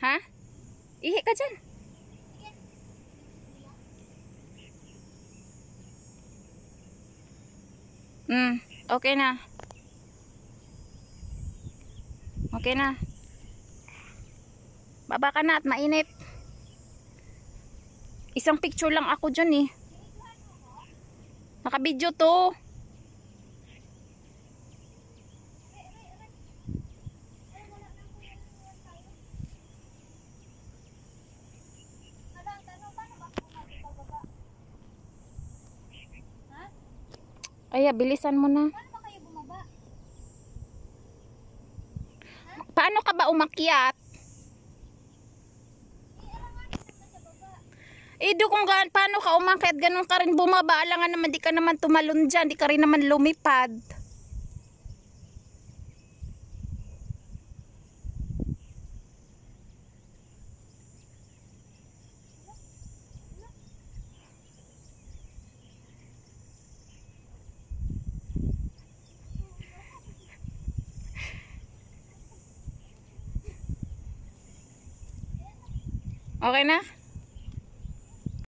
Ha? Ihi ka dyan. Hmm, okay na. Okay na. Baba ka na at mainit. Isang picture lang ako dyan eh. Nakabidyo to. Kaya bilisan mo na. Paano ba kayo bumaba? Paano ka ba umakyat? Eh, Ido kung gaan, paano ka umakyat, ganun ka rin bumaba. Alangan naman, di ka naman tumalon dyan, di ka rin naman lumipad. Okay na?